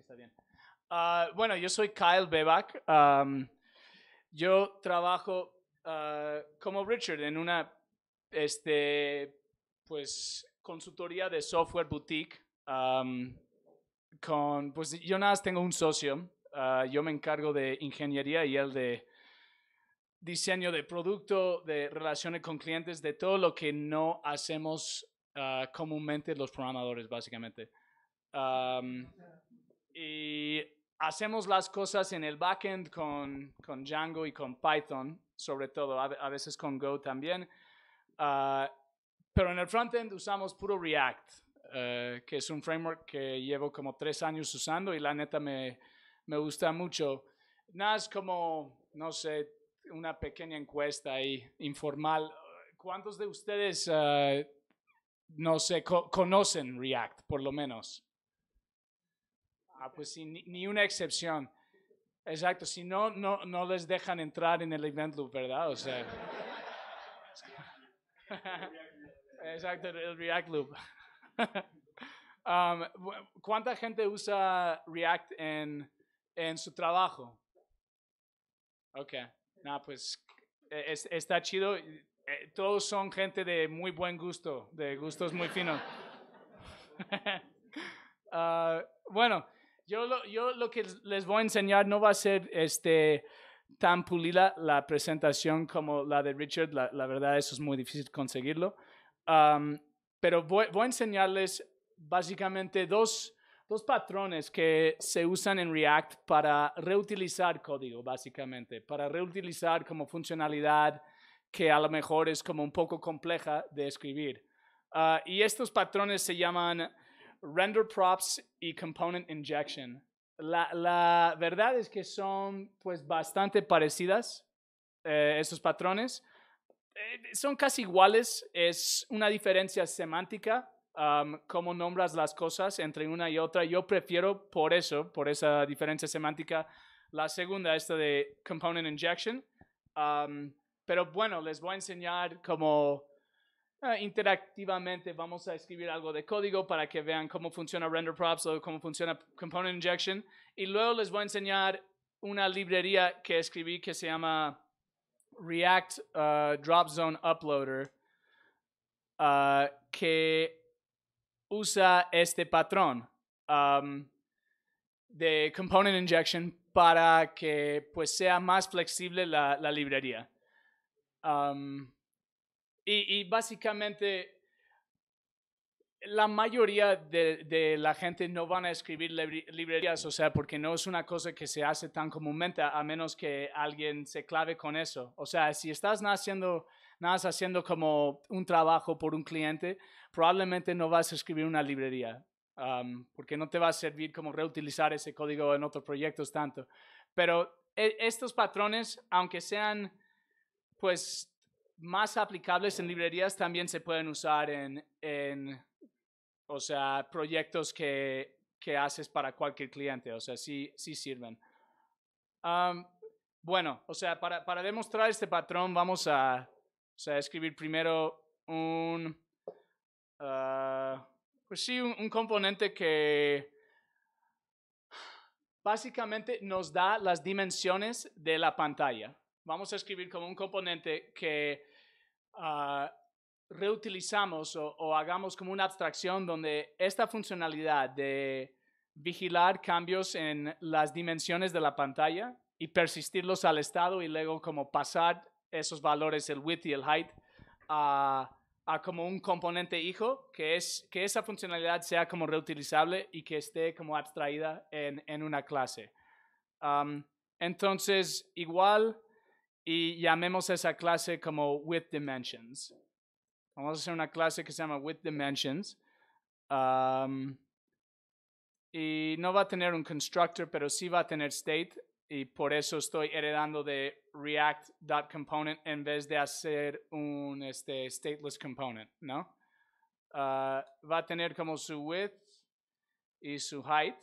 está bien. Ah, bueno, yo soy Kyle Beback. yo trabajo ah, como Richard en una este, pues, consultoría de software boutique. con, pues yo nada más tengo un socio. Ah, yo me encargo de ingeniería y él de diseño de producto, de relaciones con clientes, de todo lo que no hacemos comúnmente los programadores, básicamente. Y hacemos las cosas en el backend con, con Django y con Python, sobre todo, a, veces con Go también. Ah, pero en el frontend usamos puro React, eh, que es un framework que llevo como tres años usando y la neta me, gusta mucho. Nada como, no sé, una pequeña encuesta ahí informal. ¿Cuántos de ustedes, eh, no sé, conocen React, por lo menos? Ah, pues sí, ni, una excepción. Exacto, si no, no, no les dejan entrar en el event loop, ¿verdad? O sea. Exacto, el React Loop. Um, ¿Cuánta gente usa React en, en su trabajo? Ok, nada, pues e, está chido. Eh, todos son gente de muy buen gusto, de gustos muy finos. Uh, bueno, yo lo, yo lo que les voy a enseñar no va a ser este, tan pulida la presentación como la de Richard. La, verdad, eso es muy difícil conseguirlo. pero voy, a enseñarles básicamente dos, dos patrones que se usan en React para reutilizar código, básicamente, para reutilizar como funcionalidad que a lo mejor es como un poco compleja de escribir. Ah, y estos patrones se llaman render props y component injection. La, verdad es que son pues bastante parecidas eh, esos patrones. Eh, son casi iguales, es una diferencia semántica, cómo nombras las cosas entre una y otra. Yo prefiero por eso, por esa diferencia semántica, la segunda, esta de component injection. pero bueno, les voy a enseñar cómo Ah, interactivamente vamos a escribir algo de código para que vean cómo funciona render props o cómo funciona component injection. Y luego les voy a enseñar una librería que escribí que se llama React ah, Drop Zone Uploader ah, que usa este patrón de component injection para que pues sea más flexible la, librería. Y, básicamente la mayoría de, la gente no van a escribir librerías, o sea, porque no es una cosa que se hace tan comúnmente, a menos que alguien se clave con eso. O sea, si estás haciendo, nada haciendo como un trabajo por un cliente, probablemente no vas a escribir una librería, porque no te va a servir como reutilizar ese código en otros proyectos tanto. Pero e, estos patrones, aunque sean, pues, más aplicables en librerías también se pueden usar en, en o sea, proyectos que, que, haces para cualquier cliente, o sea, sí, sí sirven. bueno, o sea, para, para, demostrar este patrón vamos a escribir primero un, ah, pues sí, un componente que básicamente nos da las dimensiones de la pantalla vamos a escribir como un componente que ah, reutilizamos o, hagamos como una abstracción donde esta funcionalidad de vigilar cambios en las dimensiones de la pantalla y persistirlos al estado y luego como pasar esos valores, el width y el height, a, como un componente hijo, que, es, que esa funcionalidad sea como reutilizable y que esté como abstraída en, una clase. entonces, igual y llamemos esa clase como With Dimensions. Vamos a hacer una clase que se llama With Dimensions. y no va a tener un constructor, pero sí va a tener state. Y por eso estoy heredando de React.component en vez de hacer un este, stateless component, ¿no? Ah, va a tener como su width y su height.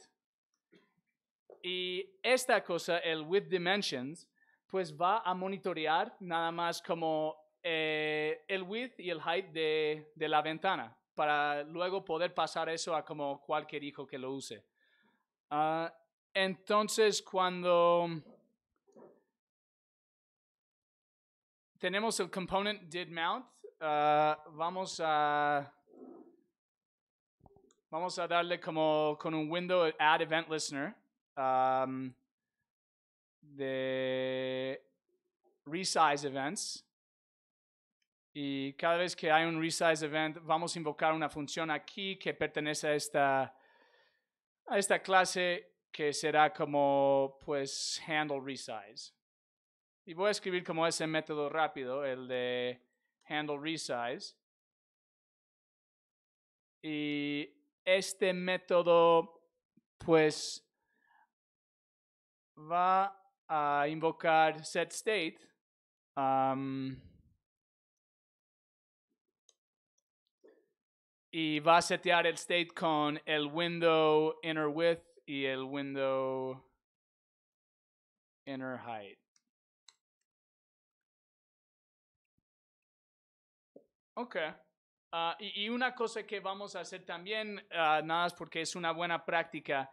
Y esta cosa, el with dimensions, pues va a monitorear nada más como eh, el width y el height de, de, la ventana para luego poder pasar eso a como cualquier hijo que lo use. Ah, entonces, cuando tenemos el component did mount, ah, vamos a vamos a darle como con un window add event listener de resize events. Y cada vez que hay un resize event, vamos a invocar una función aquí que pertenece a esta, a esta clase que será como, pues, handle resize. Y voy a escribir como ese método rápido, el de handle resize. Y este método, pues, va a invocar set Um, y va a setear el state con el window inner width y el window inner height. Ok. Ah, y, una cosa que vamos a hacer también, ah, nada más porque es una buena práctica,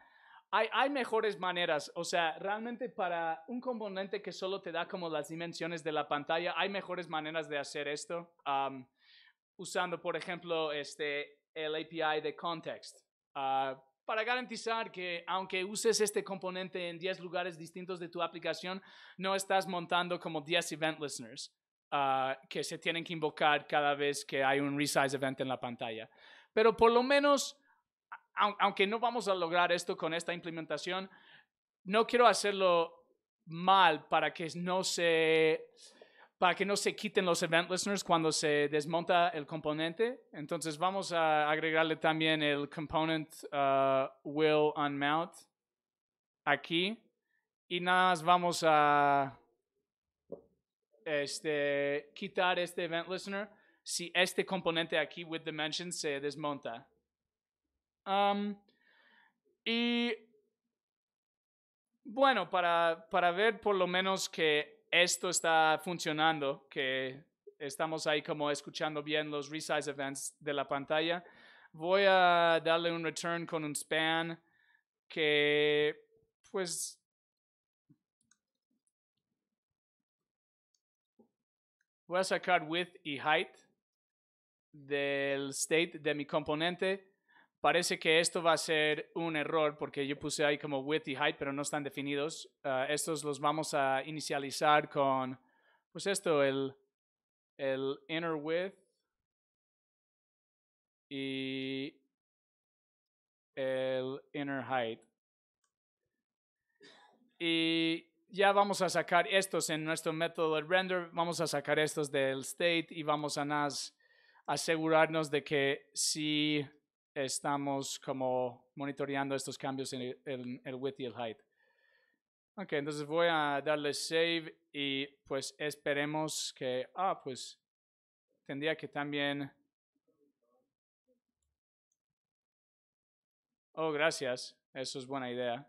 hay, mejores maneras, o sea, realmente para un componente que solo te da como las dimensiones de la pantalla, hay mejores maneras de hacer esto, usando, por ejemplo, este, el API de context, ah, para garantizar que aunque uses este componente en 10 lugares distintos de tu aplicación, no estás montando como 10 event listeners ah, que se tienen que invocar cada vez que hay un resize event en la pantalla. Pero por lo menos aunque no vamos a lograr esto con esta implementación, no quiero hacerlo mal para que no se para que no se quiten los event listeners cuando se desmonta el componente. Entonces vamos a agregarle también el component uh, will unmount aquí y nada más vamos a este, quitar este event listener si este componente aquí with dimensions se desmonta y bueno, para, para ver por lo menos que esto está funcionando, que estamos ahí como escuchando bien los resize events de la pantalla, voy a darle un return con un span que pues voy a sacar width y height del state de mi componente Parece que esto va a ser un error porque yo puse ahí como width y height, pero no están definidos. Ah, estos los vamos a inicializar con, pues esto, el, el inner width y el inner height. Y ya vamos a sacar estos en nuestro método de render, vamos a sacar estos del state y vamos a asegurarnos de que si estamos como monitoreando estos cambios en el, width y el height. Ok, entonces voy a darle save y pues esperemos que, ah, pues tendría que también... Oh, gracias. Eso es buena idea.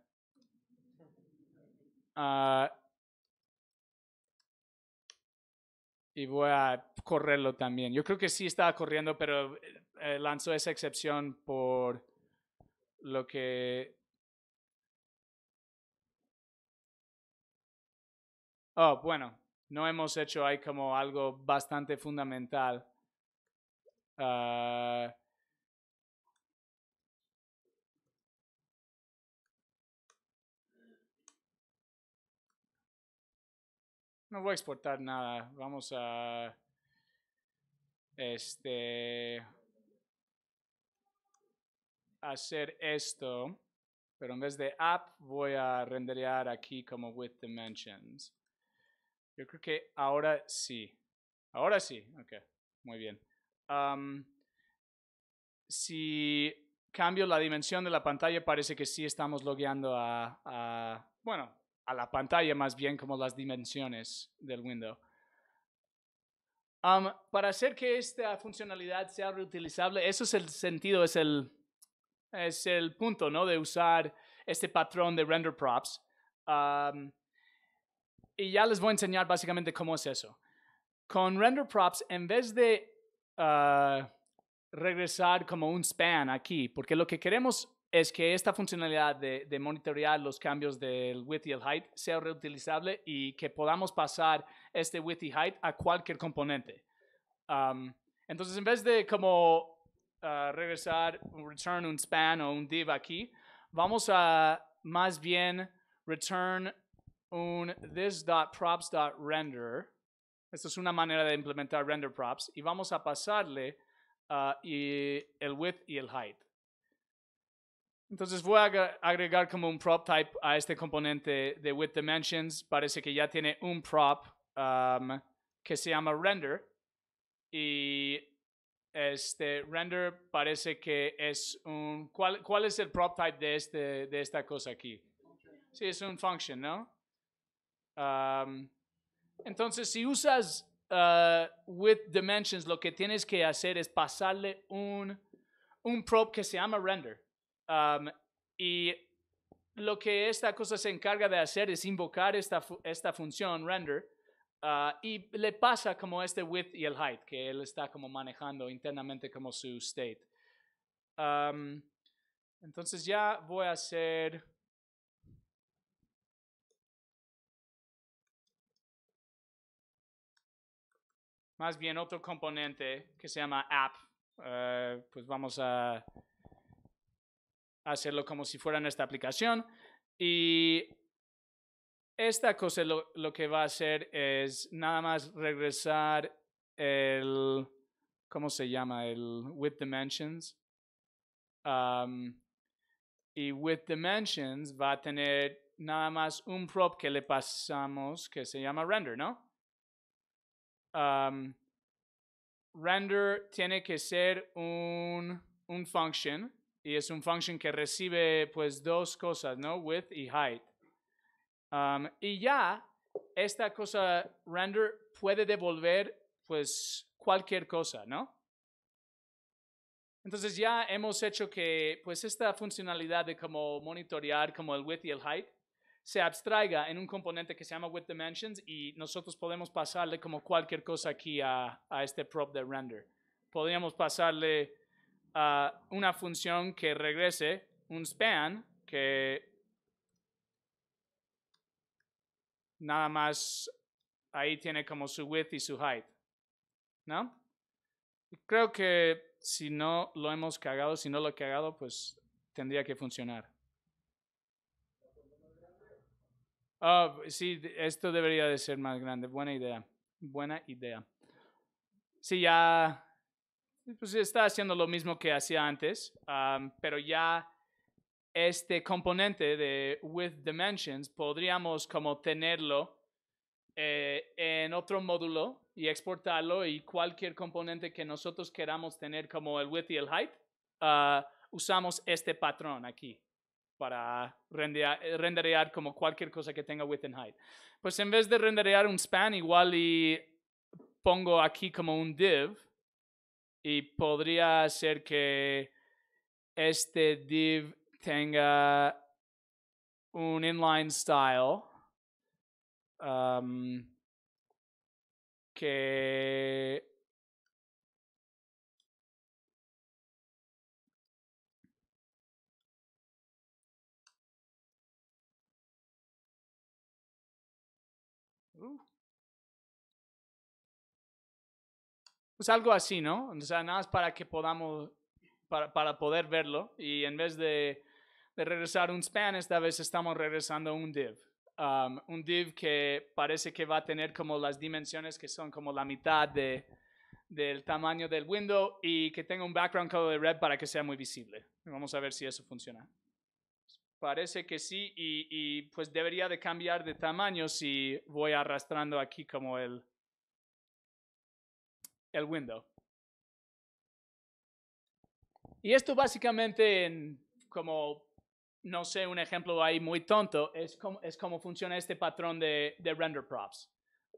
Ah, y voy a correrlo también. Yo creo que sí estaba corriendo, pero eh, eh, lanzó esa excepción por lo que... Oh, bueno, no hemos hecho ahí como algo bastante fundamental. Ah. No voy a exportar nada. Vamos a... Este hacer esto, pero en vez de app voy a renderear aquí como with dimensions. Yo creo que ahora sí. Ahora sí, ok, muy bien. si cambio la dimensión de la pantalla, parece que sí estamos logueando a, bueno, a la pantalla más bien como las dimensiones del window. para hacer que esta funcionalidad sea reutilizable, eso es el sentido, es el, es el punto, ¿no? De usar este patrón de render props. y ya les voy a enseñar básicamente cómo es eso. Con render props, en vez de ah, regresar como un span aquí, porque lo que queremos es que esta funcionalidad de, monitorear los cambios del width y el height sea reutilizable y que podamos pasar este width y height a cualquier componente. entonces, en vez de como regresar return un span o un div aquí, vamos a más bien return un this.props.render. Esta es una manera de implementar render props y vamos a pasarle ah, el width y el height. Entonces voy a agregar como un prop type a este componente de width dimensions. Parece que ya tiene un prop que se llama render y este render parece que es un. ¿Cuál, es el prop type de, este, de esta cosa aquí? Sí, es un function, ¿no? entonces, si usas ah, with dimensions, lo que tienes que hacer es pasarle un, un prop que se llama render. y lo que esta cosa se encarga de hacer es invocar esta, esta función render Ah, y le pasa como este width y el height, que él está como manejando internamente como su state. entonces ya voy a hacer... Más bien otro componente que se llama app. Ah, pues vamos a hacerlo como si fuera nuestra aplicación. Y esta cosa lo, que va a hacer es nada más regresar el, ¿cómo se llama? El with dimensions. y with dimensions va a tener nada más un prop que le pasamos que se llama render, ¿no? render tiene que ser un, un function y es un function que recibe pues dos cosas, ¿no? Width y height y ya esta cosa render puede devolver pues cualquier cosa, ¿no? Entonces ya hemos hecho que pues esta funcionalidad de como monitorear como el width y el height se abstraiga en un componente que se llama width dimensions y nosotros podemos pasarle como cualquier cosa aquí a, a este prop de render. Podríamos pasarle a ah, una función que regrese un span que nada más ahí tiene como su width y su height, ¿no? Creo que si no lo hemos cagado, si no lo he cagado, pues tendría que funcionar. Oh, sí, esto debería de ser más grande. Buena idea. Buena idea. Sí, ya. Pues está haciendo lo mismo que hacía antes, pero ya este componente de with dimensions podríamos como tenerlo eh, en otro módulo y exportarlo y cualquier componente que nosotros queramos tener como el width y el height, ah, usamos este patrón aquí para renderear como cualquier cosa que tenga width and height. Pues en vez de renderear un span, igual y pongo aquí como un div y podría ser que este div tenga un inline style um, que uh. es pues, algo así, ¿no? O sea, nada más para que podamos, para, para poder verlo. Y en vez de de regresar un span, esta vez estamos regresando un div. Um, un div que parece que va a tener como las dimensiones que son como la mitad de, del tamaño del window y que tenga un background color de red para que sea muy visible. Vamos a ver si eso funciona. Parece que sí y, y pues debería de cambiar de tamaño si voy arrastrando aquí como el, el window. Y esto básicamente en como no sé, un ejemplo ahí muy tonto, es como, es como funciona este patrón de, de render props.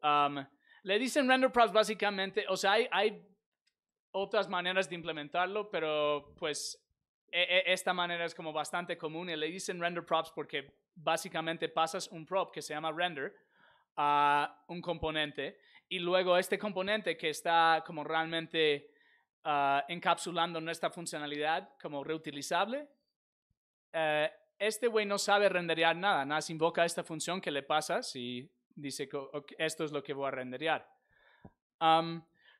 Um, le dicen render props básicamente, o sea, hay, otras maneras de implementarlo, pero pues e, e, esta manera es como bastante común y le dicen render props porque básicamente pasas un prop que se llama render a un componente y luego este componente que está como realmente ah, encapsulando nuestra funcionalidad como reutilizable eh, este güey no sabe renderear nada, nada, invoca esta función que le pasa y dice que esto es lo que voy a renderear.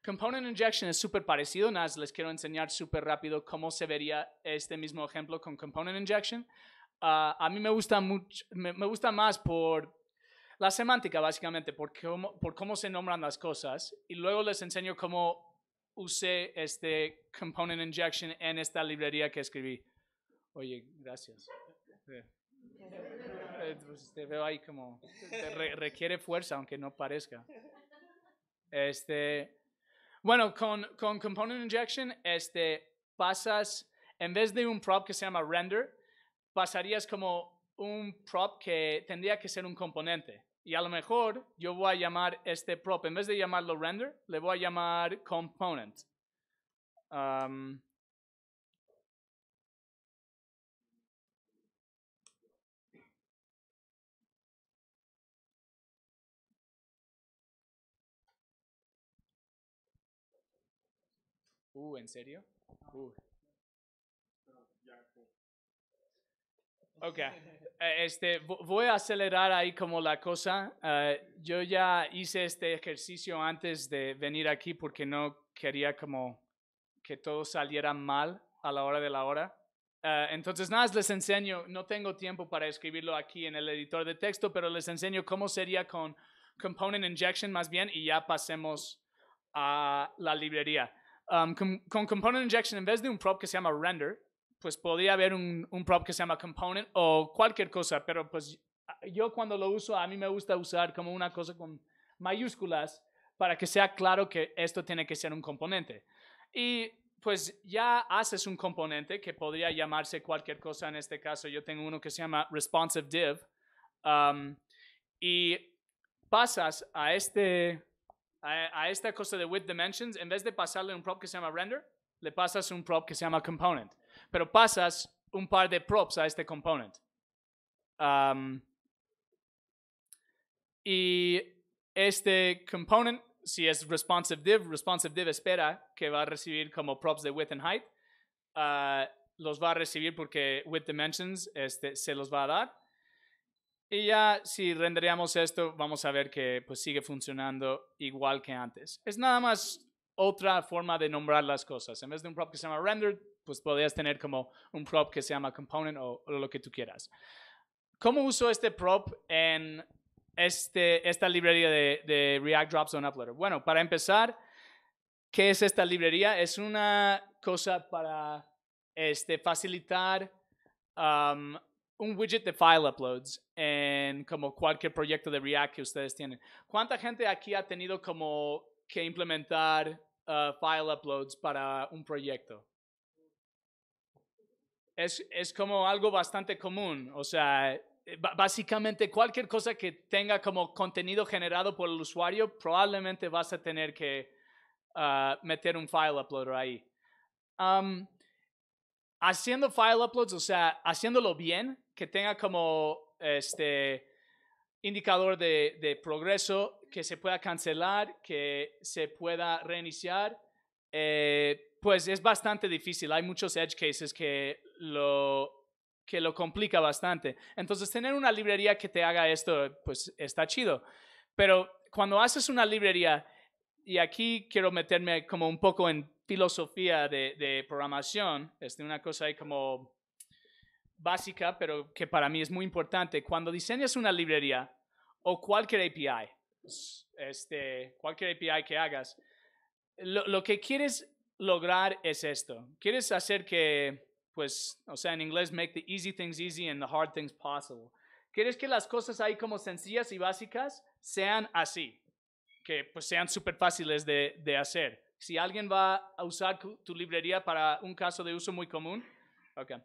component injection es súper parecido, nada, les quiero enseñar súper rápido cómo se vería este mismo ejemplo con component injection. Ah, a mí me gusta, mucho, me, gusta más por la semántica, básicamente, por cómo, por cómo se nombran las cosas. Y luego les enseño cómo usé este component injection en esta librería que escribí. Oye, gracias. Eh, pues, te veo ahí como... requiere fuerza, aunque no parezca. Este, bueno, con, con Component Injection este, pasas, en vez de un prop que se llama render, pasarías como un prop que tendría que ser un componente. Y a lo mejor yo voy a llamar este prop, en vez de llamarlo render, le voy a llamar component. Um, Uh, ¿en serio? Uh. Ok, eh, este, voy a acelerar ahí como la cosa. Eh, yo ya hice este ejercicio antes de venir aquí porque no quería como que todo saliera mal a la hora de la hora. Eh, entonces, nada, les enseño, no tengo tiempo para escribirlo aquí en el editor de texto, pero les enseño cómo sería con Component Injection más bien y ya pasemos a la librería con, con, Component Injection, en vez de un prop que se llama render, pues podría haber un, un prop que se llama component o cualquier cosa, pero pues ah, yo cuando lo uso, a mí me gusta usar como una cosa con mayúsculas para que sea claro que esto tiene que ser un componente. Y pues ya haces un componente que podría llamarse cualquier cosa. En este caso, yo tengo uno que se llama responsive div. y pasas a este a, esta cosa de width dimensions, en vez de pasarle un prop que se llama render, le pasas un prop que se llama component. Pero pasas un par de props a este component. Um, y este component, si es responsive div, responsive div espera que va a recibir como props de width and height. Uh, los va a recibir porque width dimensions este, se los va a dar. Y ya si renderíamos esto, vamos a ver que pues sigue funcionando igual que antes. Es nada más otra forma de nombrar las cosas. En vez de un prop que se llama render, pues podrías tener como un prop que se llama component o, lo que tú quieras. ¿Cómo uso este prop en este, esta librería de, React Drops on Uploader? Bueno, para empezar, ¿qué es esta librería? Es una cosa para este, facilitar un widget de file uploads en como cualquier proyecto de React que ustedes tienen. ¿Cuánta gente aquí ha tenido como que implementar uh, file uploads para un proyecto? Es, es como algo bastante común, o sea, eh, básicamente cualquier cosa que tenga como contenido generado por el usuario, probablemente vas a tener que uh, meter un file uploader ahí. Um, haciendo file uploads, o sea, haciéndolo bien, que tenga como este indicador de, progreso, que se pueda cancelar, que se pueda reiniciar, eh, pues es bastante difícil. Hay muchos edge cases que lo, que lo complica bastante. Entonces, tener una librería que te haga esto, pues está chido. Pero cuando haces una librería, y aquí quiero meterme como un poco en filosofía de, programación, es este, una cosa ahí como básica, pero que para mí es muy importante. Cuando diseñas una librería o cualquier API, este, cualquier API que hagas, lo, lo, que quieres lograr es esto. Quieres hacer que, pues, o sea, en inglés, make the easy things easy and the hard things possible. Quieres que las cosas ahí como sencillas y básicas sean así, que pues sean súper fáciles de, de hacer. Si alguien va a usar tu librería para un caso de uso muy común, okay.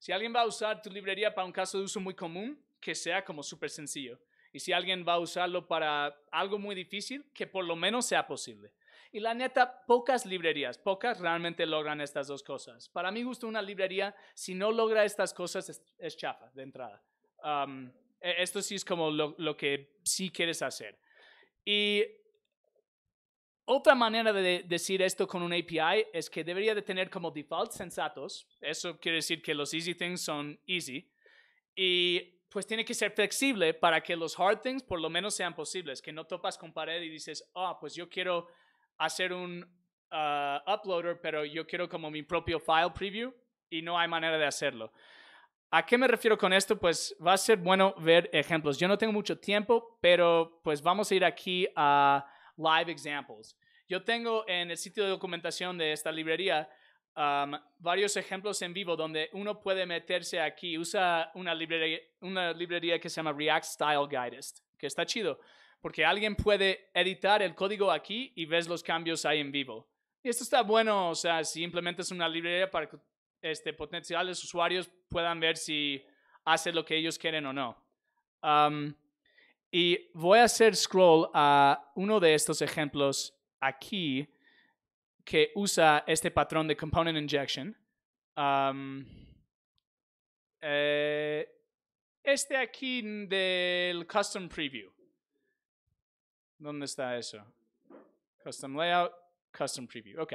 si alguien va a usar tu librería para un caso de uso muy común, que sea como súper sencillo. Y si alguien va a usarlo para algo muy difícil, que por lo menos sea posible. Y la neta, pocas librerías, pocas realmente logran estas dos cosas. Para mí gusto, una librería, si no logra estas cosas, es, chapa chafa de entrada. Um, e, esto sí es como lo que sí quieres hacer. Y otra manera de decir esto con un API es que debería de tener como default sensatos. Eso quiere decir que los easy things son easy. Y pues tiene que ser flexible para que los hard things por lo menos sean posibles. Que no topas con pared y dices, ah, pues yo quiero hacer un ah, uploader, pero yo quiero como mi propio file preview y no hay manera de hacerlo. ¿A qué me refiero con esto? Pues va a ser bueno ver ejemplos. Yo no tengo mucho tiempo, pero pues vamos a ir aquí a live examples. Yo tengo en el sitio de documentación de esta librería varios ejemplos en vivo donde uno puede meterse aquí. Usa una librería, una librería que se llama React Style Guidest, que está chido, porque alguien puede editar el código aquí y ves los cambios ahí en vivo. Y esto está bueno, o sea, si implementas una librería para que este, potenciales usuarios puedan ver si hace lo que ellos quieren o no. Y voy a hacer scroll a uno de estos ejemplos aquí que usa este patrón de component injection. Eh, este aquí del custom preview. ¿Dónde está eso? Custom layout, custom preview. Ok.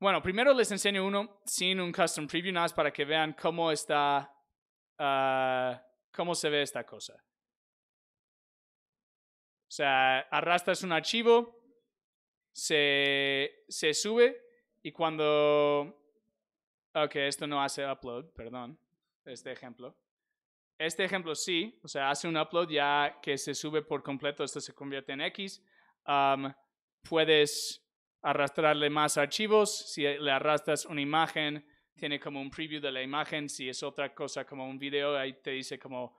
Bueno, primero les enseño uno sin un custom preview, nada más para que vean cómo está ah, cómo se ve esta cosa. O sea, arrastras un archivo, se, se sube y cuando... Ok, esto no hace upload, perdón, este ejemplo. Este ejemplo sí, o sea, hace un upload ya que se sube por completo, esto se convierte en X. puedes arrastrarle más archivos, si le arrastras una imagen, tiene como un preview de la imagen, si es otra cosa como un video, ahí te dice como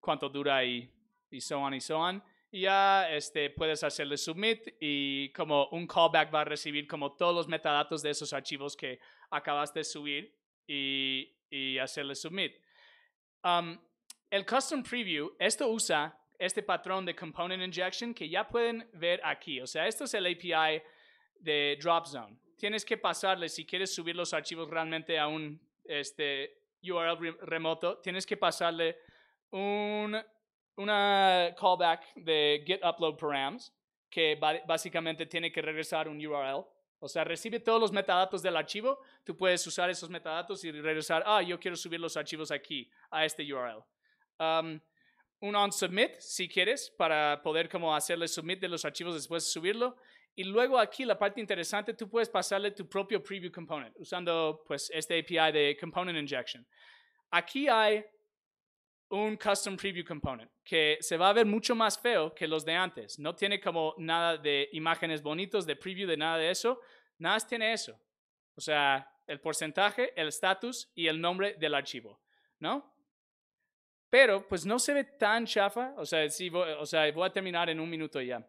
cuánto dura y, y so on y so on. Y ya este, puedes hacerle submit y como un callback va a recibir como todos los metadatos de esos archivos que acabas de subir y, y hacerle submit. Um, el custom preview, esto usa este patrón de component injection que ya pueden ver aquí. O sea, esto es el API de DropZone tienes que pasarle, si quieres subir los archivos realmente a un este, URL remoto, tienes que pasarle un, una callback de get upload params que básicamente tiene que regresar un URL. O sea, recibe todos los metadatos del archivo, tú puedes usar esos metadatos y regresar, ah, yo quiero subir los archivos aquí, a este URL. Um, un on submit, si quieres, para poder como hacerle submit de los archivos después de subirlo. Y luego aquí la parte interesante, tú puedes pasarle tu propio preview component usando pues este API de component injection. Aquí hay un custom preview component que se va a ver mucho más feo que los de antes. No tiene como nada de imágenes bonitos, de preview, de nada de eso. Nada tiene eso. O sea, el porcentaje, el status y el nombre del archivo, ¿no? Pero pues no se ve tan chafa. O sea, sí, voy, o sea, voy a terminar en un minuto ya.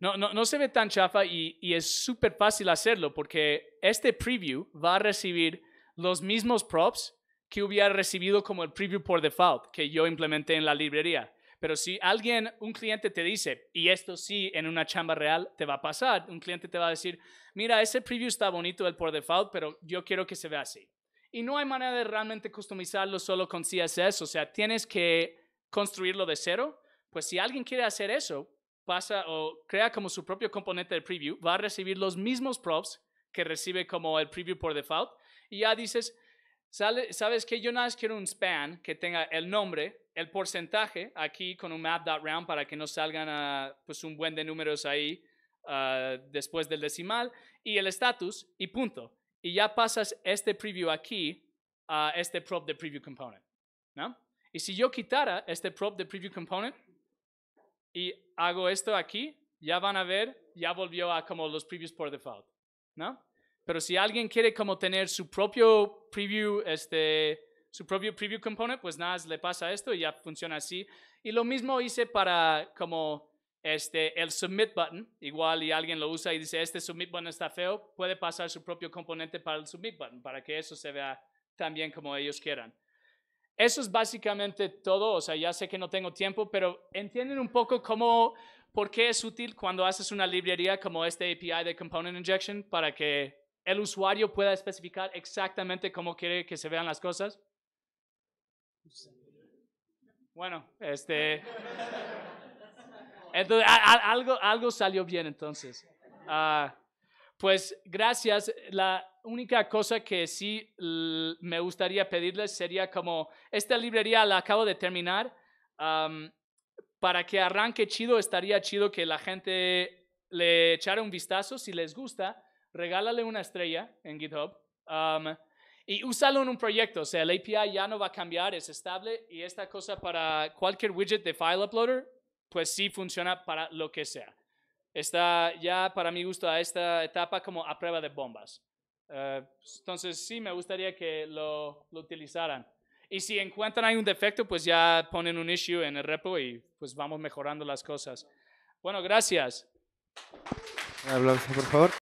No, se ve tan chafa y, es súper fácil hacerlo porque este preview va a recibir los mismos props que hubiera recibido como el preview por default que yo implementé en la librería. Pero si alguien, un cliente te dice, y esto sí en una chamba real te va a pasar, un cliente te va a decir, mira, ese preview está bonito, el por default, pero yo quiero que se vea así. Y no hay manera de realmente customizarlo solo con CSS, o sea, tienes que construirlo de cero. Pues si alguien quiere hacer eso, pasa o crea como su propio componente de preview, va a recibir los mismos props que recibe como el preview por default. Y ya dices, sabes que yo nada más quiero un span que tenga el nombre, el porcentaje aquí con un map.round para que no salgan pues un buen de números ahí ah, después del decimal y el status y punto. Y ya pasas este preview aquí a este prop de preview component. ¿no? Y si yo quitara este prop de preview component, y hago esto aquí, ya van a ver, ya volvió a como los previews por default, ¿no? Pero si alguien quiere como tener su propio preview, este, su propio preview component, pues nada, le pasa esto y ya funciona así. Y lo mismo hice para como este, el submit button, igual y alguien lo usa y dice, este submit button está feo, puede pasar su propio componente para el submit button, para que eso se vea también como ellos quieran. Eso es básicamente todo, o sea, ya sé que no tengo tiempo, pero entienden un poco cómo, por qué es útil cuando haces una librería como este API de Component Injection para que el usuario pueda especificar exactamente cómo quiere que se vean las cosas. Bueno, este... Entonces, algo, algo salió bien entonces. Ah, pues gracias. La única cosa que sí me gustaría pedirles sería como esta librería la acabo de terminar. para que arranque chido, estaría chido que la gente le echara un vistazo. Si les gusta, regálale una estrella en GitHub. y úsalo en un proyecto, o sea, el API ya no va a cambiar, es estable y esta cosa para cualquier widget de file uploader, pues sí funciona para lo que sea está ya para mi gusto a esta etapa como a prueba de bombas. Eh, pues, entonces sí me gustaría que lo, utilizaran. Y si encuentran hay un defecto, pues ya ponen un issue en el repo y pues vamos mejorando las cosas. Bueno, gracias. Un aplauso, por favor.